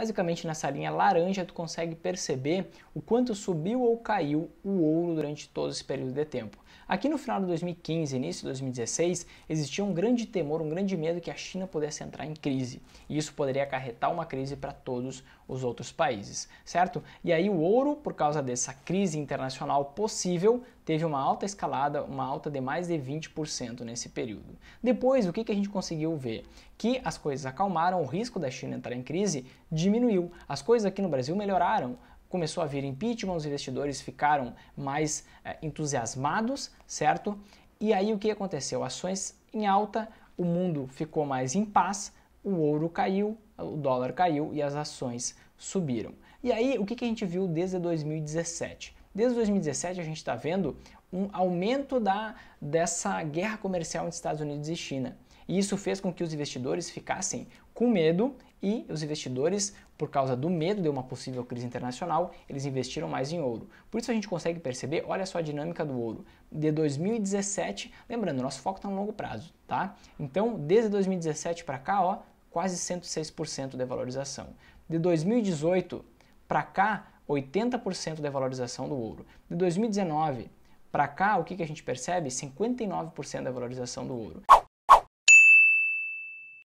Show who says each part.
Speaker 1: Basicamente nessa linha laranja tu consegue perceber o quanto subiu ou caiu o ouro durante todo esse período de tempo. Aqui no final de 2015 início de 2016 existia um grande temor, um grande medo que a China pudesse entrar em crise e isso poderia acarretar uma crise para todos os outros países, certo? E aí o ouro, por causa dessa crise internacional possível, teve uma alta escalada, uma alta de mais de 20% nesse período. Depois, o que, que a gente conseguiu ver? Que as coisas acalmaram, o risco da China entrar em crise diminuiu, as coisas aqui no Brasil melhoraram, começou a vir impeachment, os investidores ficaram mais é, entusiasmados, certo? E aí o que aconteceu? Ações em alta, o mundo ficou mais em paz, o ouro caiu, o dólar caiu e as ações subiram. E aí o que, que a gente viu desde 2017? Desde 2017 a gente está vendo um aumento da, dessa guerra comercial entre Estados Unidos e China. E isso fez com que os investidores ficassem com medo e os investidores, por causa do medo de uma possível crise internacional, eles investiram mais em ouro. Por isso a gente consegue perceber, olha só a dinâmica do ouro. De 2017, lembrando, nosso foco está no longo prazo, tá? Então, desde 2017 para cá, ó, quase 106% de valorização. De 2018 para cá, 80% da valorização do ouro. De 2019 para cá, o que, que a gente percebe? 59% da valorização do ouro.